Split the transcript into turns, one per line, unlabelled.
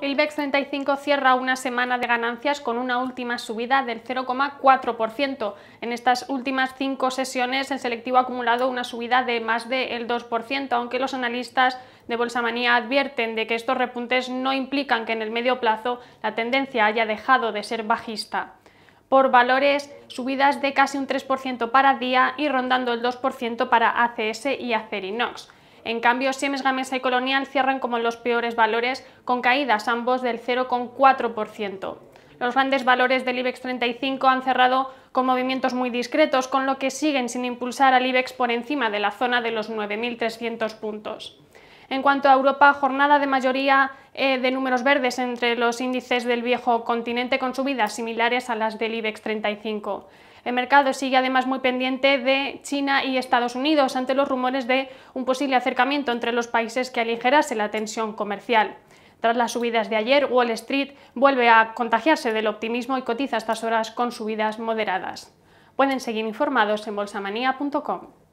El IBEX 35 cierra una semana de ganancias con una última subida del 0,4%. En estas últimas cinco sesiones el selectivo ha acumulado una subida de más del 2%, aunque los analistas de Bolsa Manía advierten de que estos repuntes no implican que en el medio plazo la tendencia haya dejado de ser bajista por valores, subidas de casi un 3% para día y rondando el 2% para ACS y Acerinox. En cambio, Siemens Gamesa y Colonial cierran como los peores valores, con caídas ambos del 0,4%. Los grandes valores del IBEX 35 han cerrado con movimientos muy discretos, con lo que siguen sin impulsar al IBEX por encima de la zona de los 9.300 puntos. En cuanto a Europa, jornada de mayoría eh, de números verdes entre los índices del viejo continente con subidas similares a las del IBEX 35. El mercado sigue además muy pendiente de China y Estados Unidos ante los rumores de un posible acercamiento entre los países que aligerase la tensión comercial. Tras las subidas de ayer, Wall Street vuelve a contagiarse del optimismo y cotiza estas horas con subidas moderadas. Pueden seguir informados en bolsamanía.com.